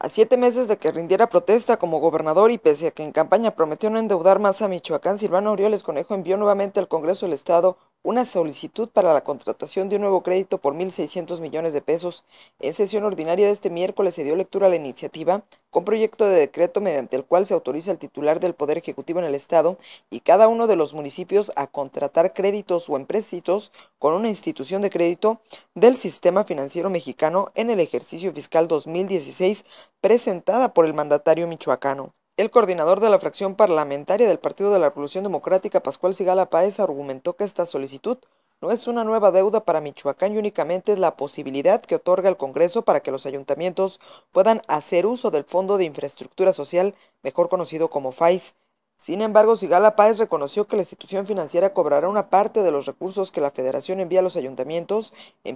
A siete meses de que rindiera protesta como gobernador y pese a que en campaña prometió no endeudar más a Michoacán, Silvano Aureoles Conejo envió nuevamente al Congreso del Estado una solicitud para la contratación de un nuevo crédito por 1.600 millones de pesos. En sesión ordinaria de este miércoles se dio lectura a la iniciativa con proyecto de decreto mediante el cual se autoriza al titular del Poder Ejecutivo en el Estado y cada uno de los municipios a contratar créditos o empréstitos con una institución de crédito del sistema financiero mexicano en el ejercicio fiscal 2016 presentada por el mandatario michoacano. El coordinador de la fracción parlamentaria del Partido de la Revolución Democrática, Pascual Sigala Páez, argumentó que esta solicitud no es una nueva deuda para Michoacán y únicamente es la posibilidad que otorga el Congreso para que los ayuntamientos puedan hacer uso del Fondo de Infraestructura Social, mejor conocido como FAIS. Sin embargo, Sigala Páez reconoció que la institución financiera cobrará una parte de los recursos que la federación envía a los ayuntamientos,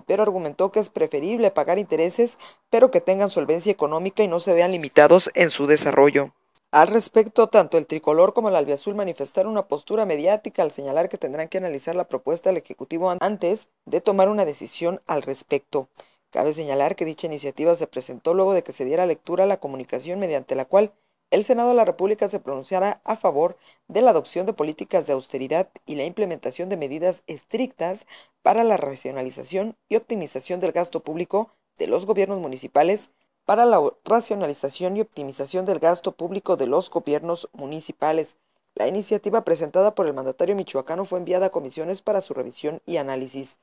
pero argumentó que es preferible pagar intereses, pero que tengan solvencia económica y no se vean limitados en su desarrollo. Al respecto, tanto el tricolor como el albiazul manifestaron una postura mediática al señalar que tendrán que analizar la propuesta del Ejecutivo antes de tomar una decisión al respecto. Cabe señalar que dicha iniciativa se presentó luego de que se diera lectura a la comunicación mediante la cual el Senado de la República se pronunciara a favor de la adopción de políticas de austeridad y la implementación de medidas estrictas para la racionalización y optimización del gasto público de los gobiernos municipales para la racionalización y optimización del gasto público de los gobiernos municipales. La iniciativa presentada por el mandatario michoacano fue enviada a comisiones para su revisión y análisis.